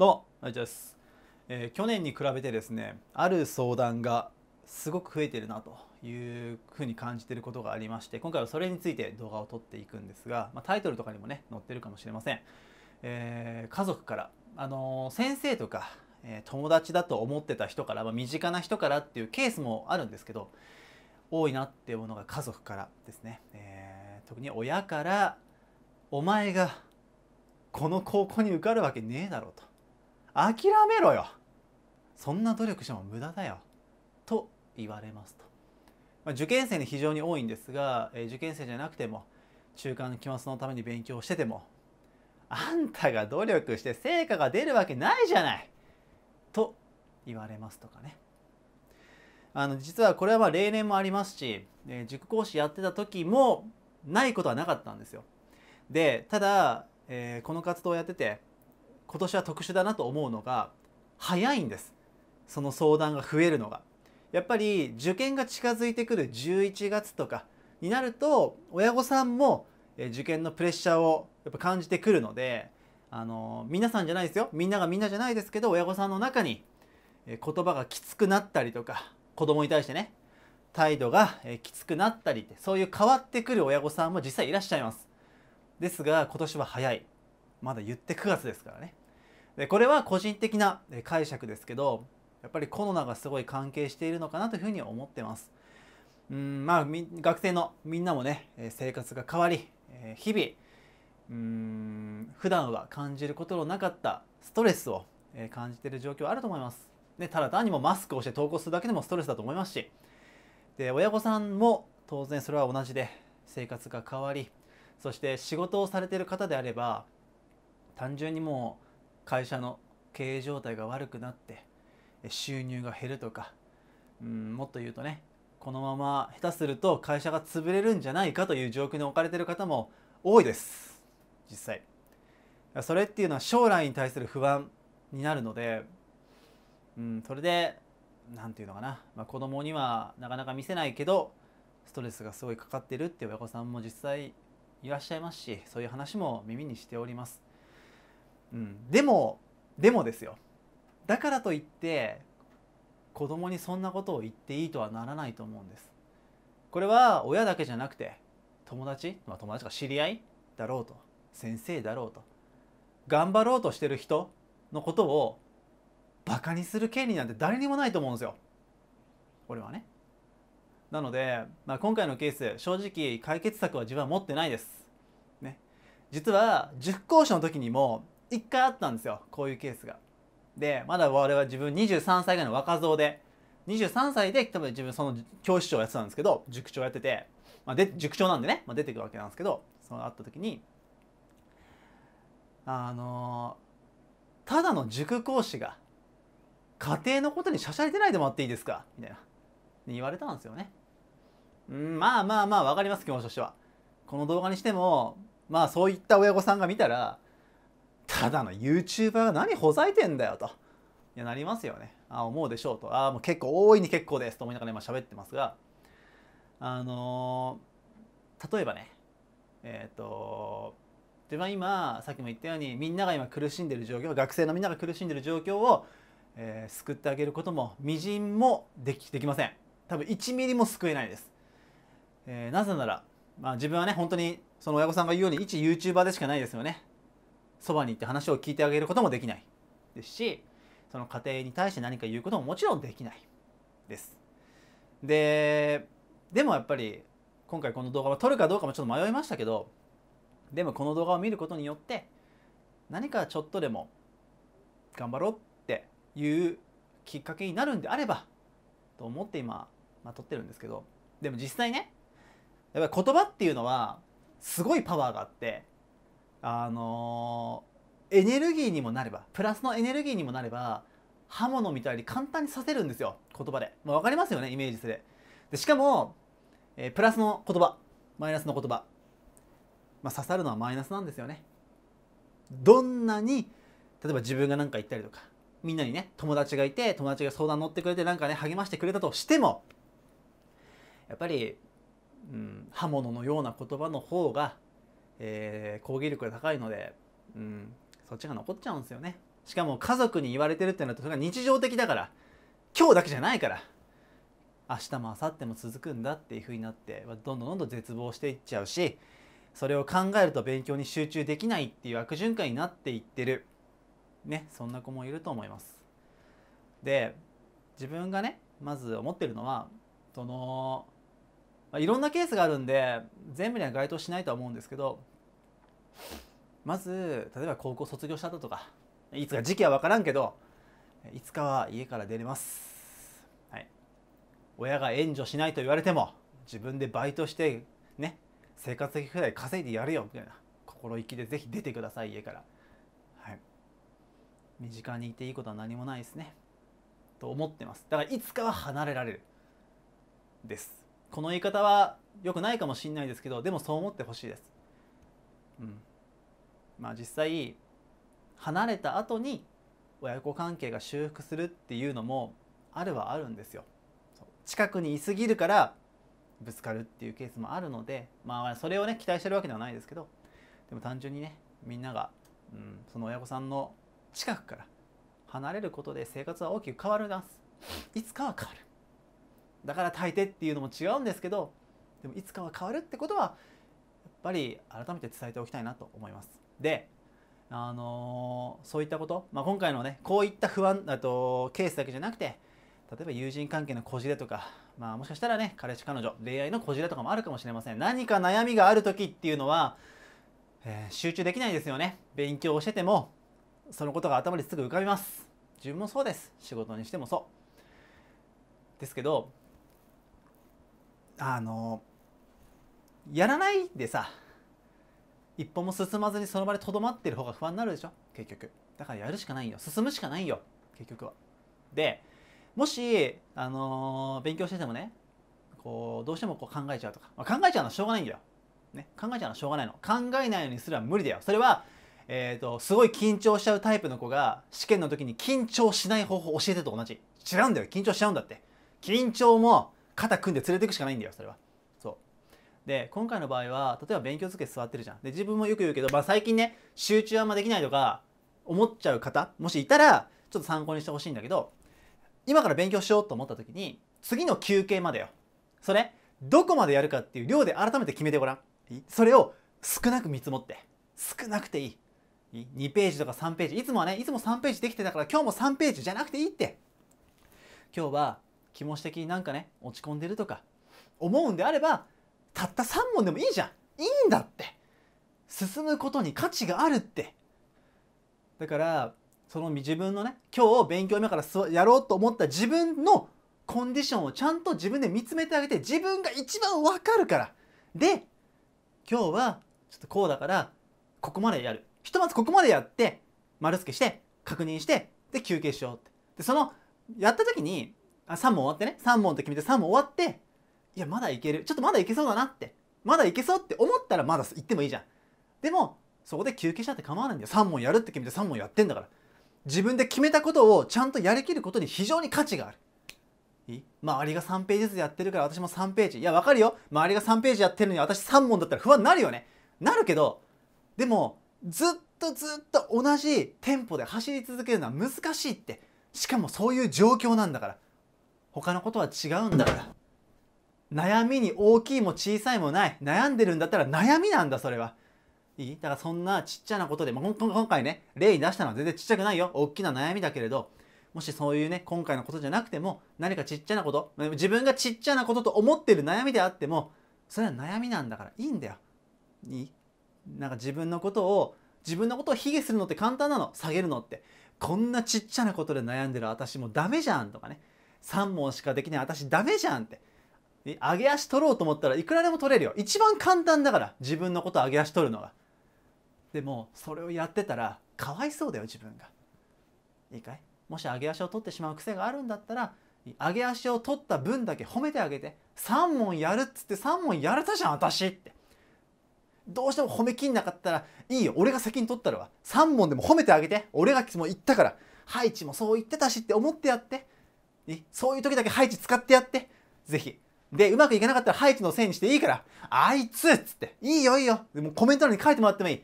どうも、ナイチです、えー、去年に比べてですね、ある相談がすごく増えてるなというふうに感じてることがありまして、今回はそれについて動画を撮っていくんですが、まあ、タイトルとかにもね、載ってるかもしれません。えー、家族から、あのー、先生とか、え友達だと思ってた人から、まあ、身近な人からっていうケースもあるんですけど、多いなっていうものが家族からですね、えー、特に親から「お前がこの高校に受かるわけねえだろ」うと諦めろよそんな努力しても無駄だよと言われますと、まあ、受験生に非常に多いんですが、えー、受験生じゃなくても中間期末のために勉強しててもあんたが努力して成果が出るわけないじゃないと言われますとかねあの実はこれはまあ例年もありますし、えー、塾講師やってた時もないことはなかったんですよでただ、えー、この活動をやってて今年は特殊だなと思うのが早いんですその相談が増えるのが。やっぱり受験が近づいてくる11月とかになると親御さんも受験のプレッシャーをやっぱ感じてくるのであの皆さんじゃないですよみんながみんなじゃないですけど親御さんの中に言葉がきつくなったりとか子供に対してね態度がきつくなったりってそういう変わってくる親御さんも実際いらっしゃいますですが今年は早いまだ言って9月ですからねでこれは個人的な解釈ですけどやっぱりコロナがすごい関係しているのかなというふうに思ってます。うんまあ、学生のみんなもね生活が変わり日々うん普段は感じることのなかったストレスを感じている状況あると思います。ね、ただ単にもマスクをして投稿するだけでもストレスだと思いますしで親御さんも当然それは同じで生活が変わりそして仕事をされている方であれば単純にもう会社の経営状態が悪くなって収入が減るとか、うん、もっと言うとねこのまま下手すると会社が潰れるんじゃないかという状況に置かれてる方も多いです実際それっていうのは将来に対する不安になるので、うん、それで何て言うのかな、まあ、子供にはなかなか見せないけどストレスがすごいかかってるって親御さんも実際いらっしゃいますしそういう話も耳にしておりますうん、でもでもですよだからといって子供にそんなことを言っていいとはならないと思うんですこれは親だけじゃなくて友達、まあ、友達が知り合いだろうと先生だろうと頑張ろうとしてる人のことをバカにする権利なんて誰にもないと思うんですよ俺はねなので、まあ、今回のケース正直解決策は自分は持ってないですね実は塾講師の時にも一回あったんですよこういうケースが。でまだ我々は自分23歳ぐらいの若造で23歳で多分自分その教師長やってたんですけど塾長やってて、まあ、で塾長なんでね、まあ、出てくるわけなんですけどそのあった時にあのー、ただの塾講師が家庭のことにしゃしゃり出ないでもらっていいですかみたいな言われたんですよね。うんまあまあまあ分かります気持ちとしては。この動画にしてもまあそういった親御さんが見たらただの YouTuber が何ほざいてんだよと。いや、なりますよね。あ思うでしょうと。ああ、もう結構大いに結構ですと思いながら今喋ってますが、あのー、例えばね、えっ、ー、と、自分は今、さっきも言ったように、みんなが今苦しんでる状況、学生のみんなが苦しんでる状況を、えー、救ってあげることも、みじんもできできません。多分1ミリも救えないです。えなぜなら、まあ、自分はね、本当にその親御さんが言うように、一 YouTuber でしかないですよね。そばに行って話を聞いてあげることもできないですしその家庭に対して何か言うことももちろんできないですででもやっぱり今回この動画は撮るかどうかもちょっと迷いましたけどでもこの動画を見ることによって何かちょっとでも頑張ろうっていうきっかけになるんであればと思って今、まあ、撮ってるんですけどでも実際ねやっぱり言葉っていうのはすごいパワーがあってあのエネルギーにもなればプラスのエネルギーにもなれば刃物みたいに簡単に刺せるんですよ言葉で、まあ、分かりますよねイメージするでしかも、えー、プラスの言葉マイナスの言葉、まあ、刺さるのはマイナスなんですよねどんなに例えば自分が何か言ったりとかみんなにね友達がいて友達が相談乗ってくれてなんかね励ましてくれたとしてもやっぱり、うん、刃物のような言葉の方がえー、攻撃力が高いので、うん、そっちが残っちゃうんですよね。しかも家族に言われてるってなるとそれが日常的だから今日だけじゃないから明日も明後日も続くんだっていう風になってどんどんどんどん絶望していっちゃうしそれを考えると勉強に集中できないっていう悪循環になっていってるねそんな子もいると思います。で自分がねまず思ってるのはその、まあ、いろんなケースがあるんで全部には該当しないとは思うんですけどまず例えば高校卒業した後とかいつか時期は分からんけどいつかは家から出れます、はい、親が援助しないと言われても自分でバイトしてね生活費くらい稼いでやるよみたいな心意気でぜひ出てください家から、はい、身近にいていいことは何もないですねと思ってますだからいつかは離れられるですこの言い方は良くないかもしれないですけどでもそう思ってほしいですうんまあ、実際離れた後に親子関係が修復するっていうのもあるはあるんですよ。近くにいすぎるからぶつかるっていうケースもあるので、まあ、それをね期待してるわけではないですけどでも単純にねみんなが、うん、その親御さんの近くから離れることで生活は大きく変わるなすいつかは変わるだから大抵っていうのも違うんですけどでもいつかは変わるってことはぱり改めて伝えておきたいなと思います。であのー、そういったこと、まあ、今回のねこういった不安あとケースだけじゃなくて例えば友人関係のこじれとか、まあ、もしかしたらね彼氏彼女恋愛のこじれとかもあるかもしれません何か悩みがある時っていうのは、えー、集中できないですよね勉強をしててもそのことが頭にすぐ浮かびます自分もそうです仕事にしてもそうですけどあのーやらないでさ一歩も進まずにその場でとどまってる方が不安になるでしょ結局だからやるしかないよ進むしかないよ結局はでもし、あのー、勉強しててもねこうどうしてもこう考えちゃうとか、まあ、考えちゃうのはしょうがないんだよ、ね、考えちゃうのはしょうがないの考えないようにすれば無理だよそれはえーと、すごい緊張しちゃうタイプの子が試験の時に緊張しない方法教えてと同じ違うんだよ緊張しちゃうんだって緊張も肩組んで連れていくしかないんだよそれはで今回の場合は例えば勉強机座ってるじゃんで自分もよく言うけど、まあ、最近ね集中あんまできないとか思っちゃう方もしいたらちょっと参考にしてほしいんだけど今から勉強しようと思った時に次の休憩までよそれどこまでやるかっていう量で改めて決めてごらんそれを少なく見積もって少なくていい2ページとか3ページいつもはねいつも3ページできてたから今日も3ページじゃなくていいって今日は気持ち的になんかね落ち込んでるとか思うんであればたった3問でもいいじゃんいいんだって進むことに価値があるってだからその自分のね今日勉強今からやろうと思った自分のコンディションをちゃんと自分で見つめてあげて自分が一番わかるからで今日はちょっとこうだからここまでやるひとまずここまでやって丸付けして確認してで休憩しようってでそのやった時にあ3問終わってね3問って決めて3問終わっていやまだいけるちょっとまだいけそうだなってまだいけそうって思ったらまだ行ってもいいじゃんでもそこで休憩したって構わないんだよ3問やるって決めて3問やってんだから自分で決めたことをちゃんとやりきることに非常に価値があるいい周りが3ページずつやってるから私も3ページいやわかるよ周りが3ページやってるのに私3問だったら不安になるよねなるけどでもずっとずっと同じテンポで走り続けるのは難しいってしかもそういう状況なんだから他のことは違うんだから悩みに大きいも小さいもない悩んでるんだったら悩みなんだそれはいいだからそんなちっちゃなことで、まあ、今回ね例に出したのは全然ちっちゃくないよ大きな悩みだけれどもしそういうね今回のことじゃなくても何かちっちゃなこと自分がちっちゃなことと思ってる悩みであってもそれは悩みなんだからいいんだよいいなんか自分のことを自分のことを卑下するのって簡単なの下げるのってこんなちっちゃなことで悩んでる私もダメじゃんとかね3問しかできない私ダメじゃんって上げ足取ろうと思ったらいくらでも取れるよ一番簡単だから自分のこと上げ足取るのがでもそれをやってたらかわいそうだよ自分がいいかいもし上げ足を取ってしまう癖があるんだったら上げ足を取った分だけ褒めてあげて3問やるっつって3問やれたじゃん私ってどうしても褒めきんなかったらいいよ俺が責任取ったらは3問でも褒めてあげて俺がも言ったからハイチもそう言ってたしって思ってやってそういう時だけハイチ使ってやって是非で、うまくいかなかったらハイチのせいにしていいから、あいつっつって、いいよいいよ。でもコメント欄に書いてもらってもいい。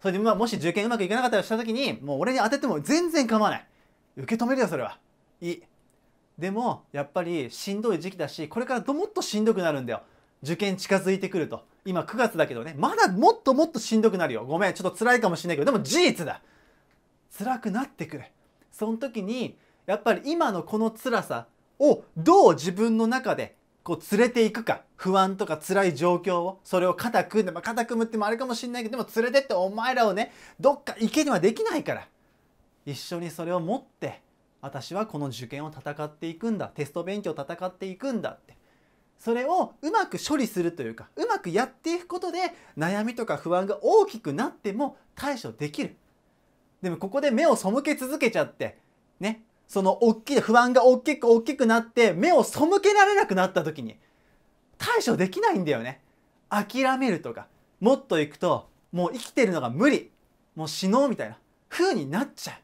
それで、まあ、もし受験うまくいかなかったらした時に、もう俺に当てても全然構わない。受け止めるよ、それは。いい。でも、やっぱりしんどい時期だし、これからもっとしんどくなるんだよ。受験近づいてくると。今9月だけどね、まだもっともっとしんどくなるよ。ごめん、ちょっと辛いかもしれないけど、でも事実だ。辛くなってくる。その時に、やっぱり今のこの辛さをどう自分の中でこう連れていくか不安とか辛い状況をそれを肩組んでまあ肩組むってもあれかもしんないけどでも連れてってお前らをねどっか行けにはできないから一緒にそれを持って私はこの受験を戦っていくんだテスト勉強を戦っていくんだってそれをうまく処理するというかうまくやっていくことで悩みとか不安が大きくなっても対処できるでもここで目を背け続けちゃってねその大きい不安が大きく大きくなって目を背けられなくなった時に対処できないんだよね諦めるとかもっといくともう生きてるのが無理もう死のうみたいな風になっちゃ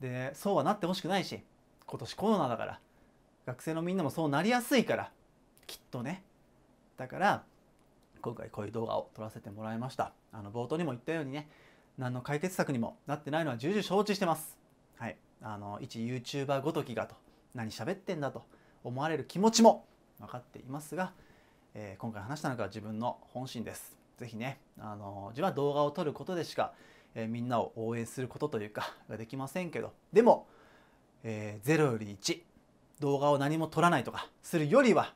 うでそうはなってほしくないし今年コロナだから学生のみんなもそうなりやすいからきっとねだから今回こういう動画を撮らせてもらいましたあの冒頭にも言ったようにね何の解決策にもなってないのは重々承知してますはいあの一 YouTuber ごときがと何喋ってんだと思われる気持ちも分かっていますが、えー、今回話したのが自分の本心です。ぜひね、あの自分は動画を撮ることでしか、えー、みんなを応援することというかができませんけどでも、えー、0より1動画を何も撮らないとかするよりは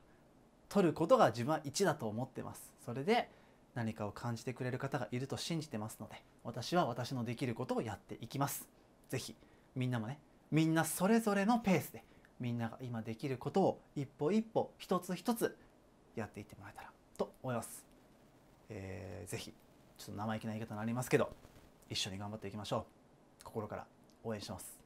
撮ることが自分は1だと思ってます。それで何かを感じてくれる方がいると信じてますので私は私のできることをやっていきます。ぜひみんなもねみんなそれぞれのペースでみんなが今できることを一歩一歩一つ一つやっていってもらえたらと思います。えー、ぜひちょっと生意気な言い方になりますけど一緒に頑張っていきましょう心から応援します。